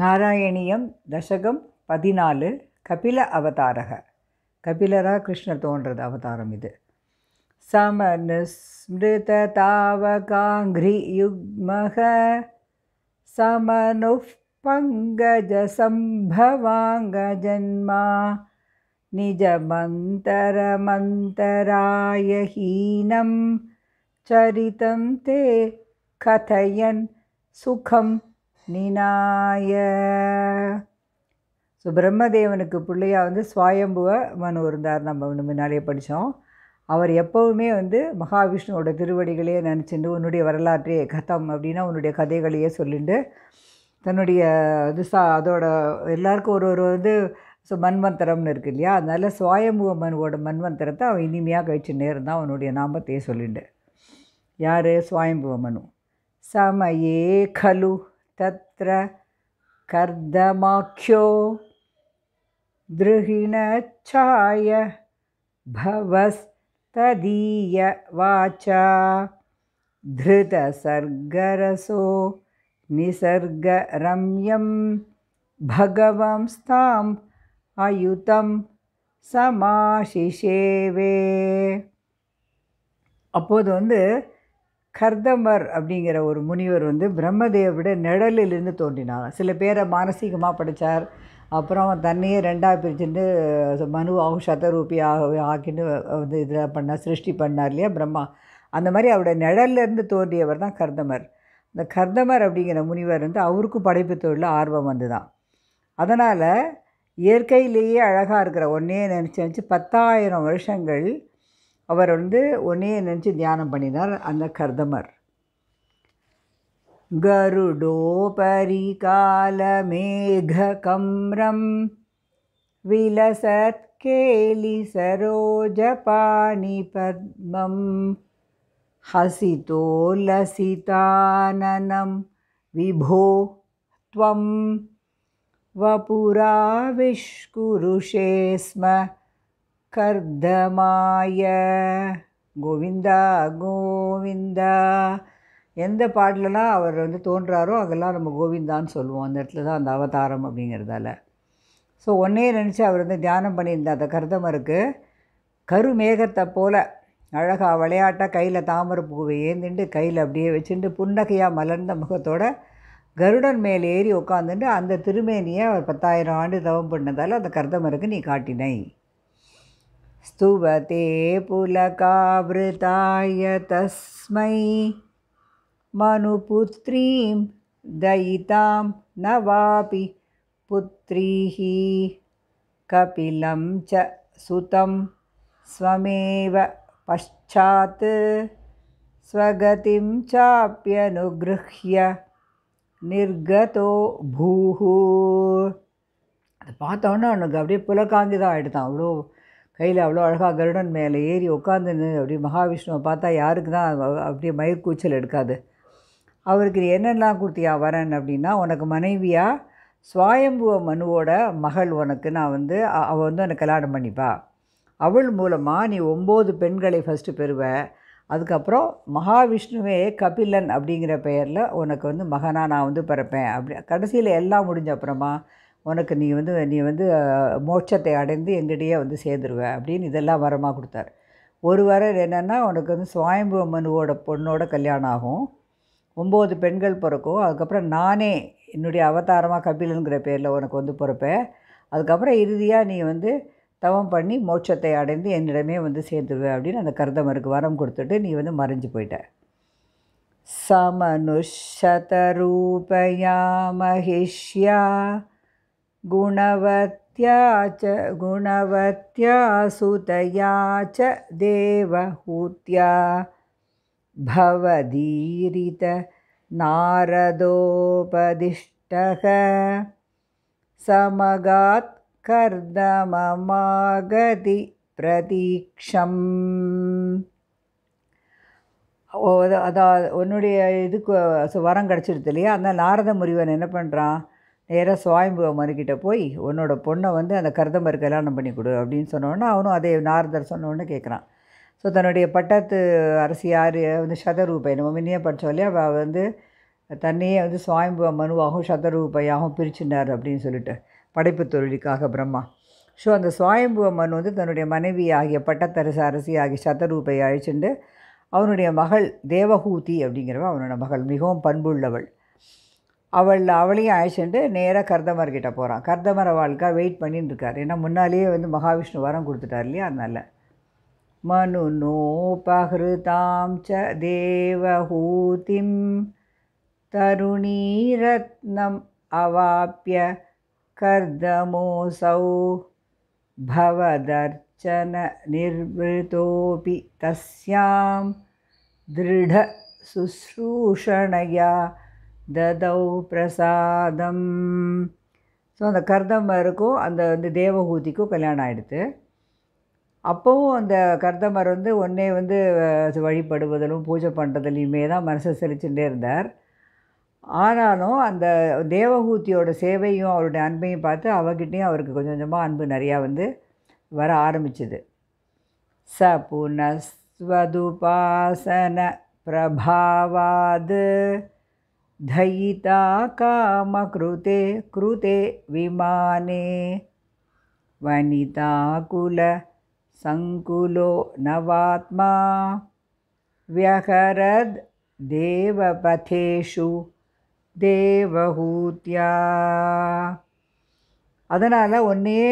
नारायणीयं दशकं पदिनाल् कपिल अवतारः कपिलराकृष्णतोवतारमिद् समनुस्मृततावकाङ्घ्रियुग्मः समनुः पङ्गजसम्भवाङ्गजन्मा निजमन्तरमन्तराय हीनं चरितं ते कथयन् सुखं நீநாய ஸோ பிரம்மதேவனுக்கு பிள்ளையா வந்து சுவாயம்புவ மனு இருந்தார் நம்ம முன்னாலே படித்தோம் அவர் எப்போவுமே வந்து மகாவிஷ்ணுவோட திருவடிகளையே நினச்சிட்டு உன்னுடைய வரலாற்றே கதம் அப்படின்னா உன்னுடைய கதைகளையே சொல்லிட்டு தன்னுடைய இது சா அதோட எல்லாருக்கும் ஒரு ஒரு வந்து ஸோ மன்வந்தரம்னு இருக்கு இல்லையா அதனால் சுவாயம்புவ மனுவோட மன்வந்தரத்தை அவன் இனிமையாக நேரம் தான் அவனுடைய நாமத்தையே சொல்லிட்டு யார் சுவாயம்புவ மனு சமயே கலு तत्र कर्दमाख्यो दृहिणच्छाय भवस्तदीयवाचा धृतसर्गरसो निसर्गरम्यं भगवंस्ताम् अयुतं समाशिषेवे अपोदन् கர்தமர் அப்படிங்கிற ஒரு முனிவர் வந்து பிரம்மதேவரோட நிழலிலிருந்து தோன்றினார் சில பேரை மானசீகமாக படித்தார் அப்புறம் தன்னையே ரெண்டாக பிரிச்சுட்டு மனு ஆகும் ஆக ஆக்கின்னு வந்து இதில் பண்ணார் சிருஷ்டி பண்ணார் இல்லையா பிரம்மா அந்த மாதிரி அவருடைய நிழல்லேருந்து தோன்றியவர் தான் கர்தமர் இந்த கர்தமர் அப்படிங்கிற முனிவர் வந்து அவருக்கும் படைப்பு தொழிலில் ஆர்வம் வந்து தான் அதனால் இயற்கையிலேயே அழகாக இருக்கிற ஒன்றே நினச்சி நினச்சி பத்தாயிரம் வருஷங்கள் अर्धं उ ध्यानं पण अर्दमर् गरुडोपरिकालमेघकम्रं विलसत्केलि सरोजपाणिपद्मं हसितो लसिताननं विभो त्वं वपुरा विष्कुरुषे स्म கர்தமாய கோவிந்தா கோவிந்தா எந்த பாட்டிலலாம் அவர் வந்து தோன்றாரோ அதெல்லாம் நம்ம கோவிந்தான்னு சொல்லுவோம் அந்த இடத்துல தான் அந்த அவதாரம் அப்படிங்கிறதால ஸோ ஒன்றே நினச்சி அவர் வந்து தியானம் பண்ணியிருந்தார் அந்த கர்தமருக்கு கருமேகத்தை போல் அழகாக விளையாட்டாக கையில் தாமரை பூவை ஏந்திண்டு கையில் அப்படியே வச்சுட்டு புன்னகையாக மலர்ந்த முகத்தோட கருடன் மேலே ஏறி உட்காந்துட்டு அந்த திருமேனியை அவர் பத்தாயிரம் ஆண்டு தவம் பண்ணதால் அந்த கர்தமருக்கு நீ காட்டினை स्तुवते पुलकावृताय तस्मै मनुपुत्रीं दयितां न वापि पुत्रीः कपिलं च सुतं स्वमेव पश्चात् स्वगतिं चाप्यनुगृह्य निर्गतो भूः पातौ न अपि पुलकाङ्ग्दं கையில் அவ்வளோ அழகாக கருடன் மேலே ஏறி உட்காந்துன்னு அப்படி மகாவிஷ்ணுவை பார்த்தா யாருக்கு தான் அப்படியே மயிர்கூச்சல் எடுக்காது அவருக்கு என்னெல்லாம் கொடுத்தியா வரேன் அப்படின்னா உனக்கு மனைவியாக சுவாயம்புவ மனுவோட மகள் உனக்கு நான் வந்து அவள் வந்து உனக்கு கல்யாணம் பண்ணிப்பா அவள் மூலமாக நீ ஒம்பது பெண்களை ஃபஸ்ட்டு பெறுவ அதுக்கப்புறம் மகாவிஷ்ணுவே கபிலன் அப்படிங்கிற பெயரில் உனக்கு வந்து மகனாக நான் வந்து பிறப்பேன் அப்படி கடைசியில் எல்லாம் முடிஞ்ச அப்புறமா உனக்கு நீ வந்து நீ வந்து மோட்சத்தை அடைந்து எங்கிட்டயே வந்து சேர்ந்துருவ அப்படின்னு இதெல்லாம் வரமாக கொடுத்தார் ஒரு வரம் என்னென்னா உனக்கு வந்து சுவாயம்பு அம்மனுவோட பொண்ணோட கல்யாணம் ஆகும் ஒம்பது பெண்கள் பிறக்கும் அதுக்கப்புறம் நானே என்னுடைய அவதாரமாக கபிலனுங்கிற பேரில் உனக்கு வந்து பிறப்பேன் அதுக்கப்புறம் இறுதியாக நீ வந்து தவம் பண்ணி மோட்சத்தை அடைந்து என்னிடமே வந்து சேர்ந்துருவேன் அப்படின்னு அந்த கருதமருக்கு வரம் கொடுத்துட்டு நீ வந்து மறைஞ்சு போயிட்ட சமனுஷதரூபயா மகிஷ்யா गुणवत्या च गुणवत्या सुतया च देवहूत्या भवदीरित नारदोपदिष्टः समगात् कर्दममागति பிரதீக்ஷம் அதாவது உன்னுடைய இதுக்கு வரம் கிடச்சிருது இல்லையா அந்த நாரத முறிவன் என்ன பண்ணுறான் நேராக சுவாயம்புவ மனுக்கிட்ட போய் உன்னோட பொண்ணை வந்து அந்த கருதம்பர் கல்யாணம் பண்ணி கொடு அப்படின்னு சொன்னோன்னே அவனும் அதே நாரதர் சொன்னோன்னு கேட்குறான் ஸோ தன்னுடைய பட்டத்து அரசி யார் வந்து சதரூபை நம்ம முன்னையே படித்தோல்லையே அவள் வந்து தன்னையே வந்து சுவாயம்புவ மனுவாகவும் சதரூபையாகவும் பிரிச்சுனார் அப்படின்னு சொல்லிட்டு படைப்பு தொழிலுக்காக பிரம்மா ஸோ அந்த சுவாயம்புவ அம்மன் வந்து தன்னுடைய மனைவி ஆகிய பட்டத்தரசு அரசி ஆகிய சதரூபை அழைச்சிட்டு அவனுடைய மகள் தேவஹூதி அப்படிங்கிறவ அவனோட மகள் மிகவும் பண்புள்ளவள் அவள் அவளையும் அழைச்சிட்டு நேராக கர்தமர்கிட்ட போகிறான் கர்தமர் அவளுக்காக வெயிட் பண்ணின்னு இருக்கார் ஏன்னா முன்னாலேயே வந்து மகாவிஷ்ணு வரம் கொடுத்துட்டார் இல்லையா அதனால் மனு தாம் ச தேவஹூதிம் தருணீரத்னம் அவாப்பிய கர்தமோசௌ भवदर्चन निर्वृतोऽपि திருட दृढशुश्रूषणया ததௌ பிரசாதம் ஸோ அந்த கர்தமருக்கும் அந்த வந்து தேவஹூதிக்கும் கல்யாணம் ஆகிடுது அப்போவும் அந்த கர்தமர் வந்து ஒன்றே வந்து வழிபடுவதிலும் பூஜை பண்ணுறதுலையுமே தான் மனசை செலுத்திகிட்டே இருந்தார் ஆனாலும் அந்த தேவஹூதியோட சேவையும் அவருடைய அன்பையும் பார்த்து அவகிட்டையும் அவருக்கு கொஞ்சம் கொஞ்சமாக அன்பு நிறையா வந்து வர ஆரம்பிச்சுது ச புனஸ்வதுபாசன பிரபாவாது धयिता कामकृते कृते विमाने वनिदाकुल संकुलो नवात्मा व्यहरद देवपथेषु देवहूत्या अதனால ஒண்ணே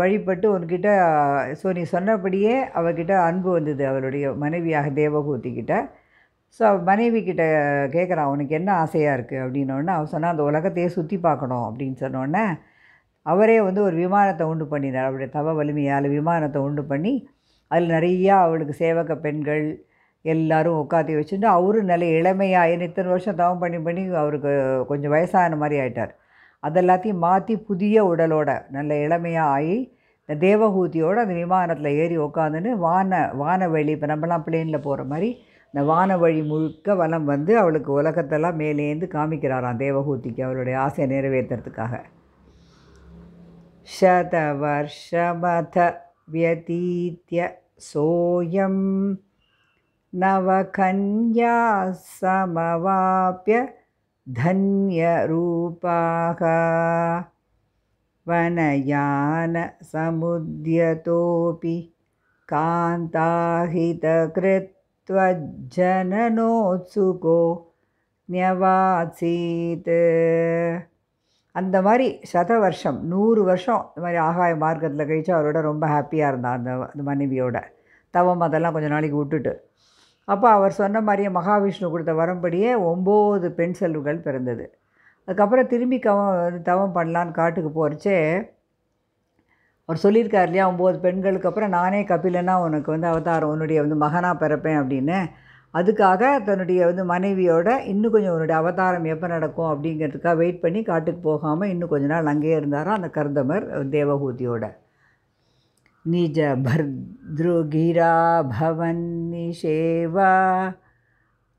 வழிப்பட்டு ஒரு கிட்ட சோ நீ சொன்னப்படியே அவ கிட்ட அனுப வந்தது அவருடைய மனவியாக देवஹூத்தி கிட்ட ஸோ மனைவி கிட்ட கேட்குறான் உனக்கு என்ன ஆசையாக இருக்குது அப்படின்னோடனே அவன் சொன்னால் அந்த உலகத்தையே சுற்றி பார்க்கணும் அப்படின்னு சொன்னோடனே அவரே வந்து ஒரு விமானத்தை உண்டு பண்ணினார் அவருடைய தவ வலிமையால் விமானத்தை உண்டு பண்ணி அதில் நிறையா அவளுக்கு சேவக பெண்கள் எல்லோரும் உட்காத்தி வச்சுட்டு அவரும் நல்ல இளமையாக இத்தனை வருஷம் தவம் பண்ணி பண்ணி அவருக்கு கொஞ்சம் வயசான மாதிரி ஆகிட்டார் அதெல்லாத்தையும் மாற்றி புதிய உடலோட நல்ல இளமையாக ஆகி இந்த தேவகூதியோடு அந்த விமானத்தில் ஏறி உட்காந்துன்னு வான வெளி இப்போ நம்மலாம் பிளேனில் போகிற மாதிரி இந்த வான வழி முழுக்க வலம் வந்து அவளுக்கு உலகத்தெல்லாம் மேலேந்து காமிக்கிறாராம் தேவகூதிக்கு அவளுடைய ஆசையை நிறைவேற்றுறதுக்காக शतवर्षमथ व्यतीत्य தன்ய ரூபாக வனயான சமுத்தியதோபி காந்தாகித கிருத் त्वज्जननोत्सुको நியவாசீத் அந்த மாதிரி சத வருஷம் நூறு வருஷம் இந்த மாதிரி ஆகாய மார்க்கத்தில் கழித்து அவரோட ரொம்ப ஹாப்பியாக இருந்தார் அந்த அந்த மனைவியோட தவம் அதெல்லாம் கொஞ்சம் நாளைக்கு விட்டுட்டு அப்போ அவர் சொன்ன மாதிரியே மகாவிஷ்ணு கொடுத்த வரம்படியே ஒம்பது பெண் செல்வங்கள் பிறந்தது அதுக்கப்புறம் திரும்பி கவ தவம் பண்ணலான்னு காட்டுக்கு போகிறச்சே அவர் சொல்லியிருக்கார் இல்லையா ஒம்பது பெண்களுக்கு அப்புறம் நானே கபிலனா உனக்கு வந்து அவதாரம் உன்னுடைய வந்து மகனாக பிறப்பேன் அப்படின்னு அதுக்காக தன்னுடைய வந்து மனைவியோட இன்னும் கொஞ்சம் உன்னுடைய அவதாரம் எப்போ நடக்கும் அப்படிங்கிறதுக்காக வெயிட் பண்ணி காட்டுக்கு போகாமல் இன்னும் கொஞ்ச நாள் அங்கேயே இருந்தாரோ அந்த கருந்தமர் தேவகூதியோட நிஜ பர்திருகிரா பவன் நிஷேவா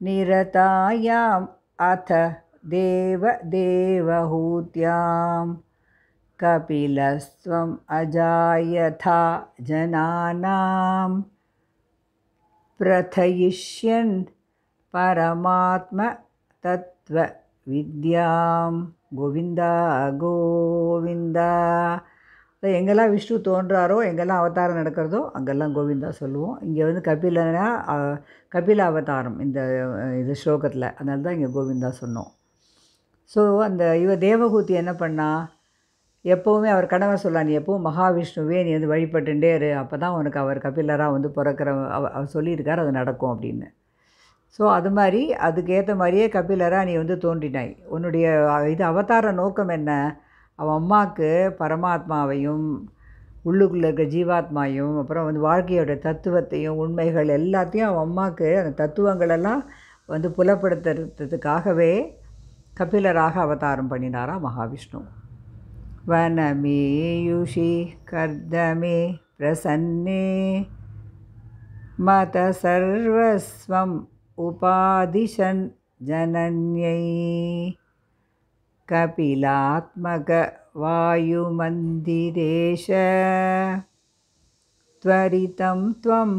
நிரதாயாம் அத்த தேவ தேவஹூத்யாம் कपिलस्त्वम् अजायथा जनानां प्रथयिष्यन् வித்யாம் கோவிந்தா கோவிந்தா எங்கெல்லாம் விஷ்ணு தோன்றாரோ எங்கெல்லாம் அவதாரம் நடக்கிறதோ அங்கெல்லாம் கோவிந்தா சொல்லுவோம் இங்கே வந்து கபிலனா கபில அவதாரம் இந்த இது ஸ்லோகத்தில் அதனால தான் இங்கே கோவிந்தா சொன்னோம் ஸோ அந்த இவ தேவகூத்தி என்ன பண்ணால் எப்போவுமே அவர் கனவை சொல்லலாம் நீ எப்பவும் மகாவிஷ்ணுவே நீ வந்து வழிபட்டுட்டே இரு அப்போ தான் உனக்கு அவர் கபிலராக வந்து பிறக்கிற அவர் சொல்லியிருக்கார் அது நடக்கும் அப்படின்னு ஸோ அது மாதிரி அதுக்கேற்ற மாதிரியே கபிலராக நீ வந்து தோன்றினாய் உன்னுடைய இது அவதார நோக்கம் என்ன அவன் அம்மாவுக்கு பரமாத்மாவையும் உள்ளுக்குள்ளே இருக்க ஜீவாத்மாவையும் அப்புறம் வந்து வாழ்க்கையோட தத்துவத்தையும் உண்மைகள் எல்லாத்தையும் அவன் அம்மாவுக்கு அந்த தத்துவங்களெல்லாம் வந்து புலப்படுத்துறதுக்காகவே கபிலராக அவதாரம் பண்ணினாராம் மகாவிஷ்ணு वनमेयुषि कर्दमे प्रसन्ने मत सर्वस्वम् उपादिशन् जनन्यै कपिलात्मकवायुमन्दिरेश त्वरितं त्वं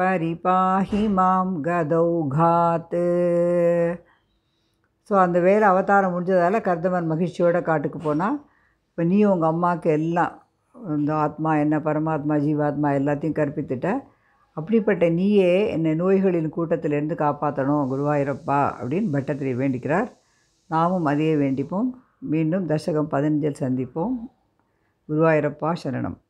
परिपाहि मां கதௌகாத் ஸோ அந்த வேலை அவதாரம் முடிஞ்சதால் கர்தமன் மகிழ்ச்சியோட காட்டுக்கு போனால் இப்போ நீ உங்கள் அம்மாவுக்கு எல்லாம் இந்த ஆத்மா என்ன பரமாத்மா ஜீவாத்மா எல்லாத்தையும் கற்பித்துட்ட அப்படிப்பட்ட நீயே என்னை நோய்களின் கூட்டத்திலிருந்து காப்பாற்றணும் குருவாயிரப்பா அப்படின்னு பட்டத்திரியை வேண்டிக்கிறார் நாமும் அதையே வேண்டிப்போம் மீண்டும் தசகம் பதினஞ்சில் சந்திப்போம் குருவாயிரப்பா சரணம்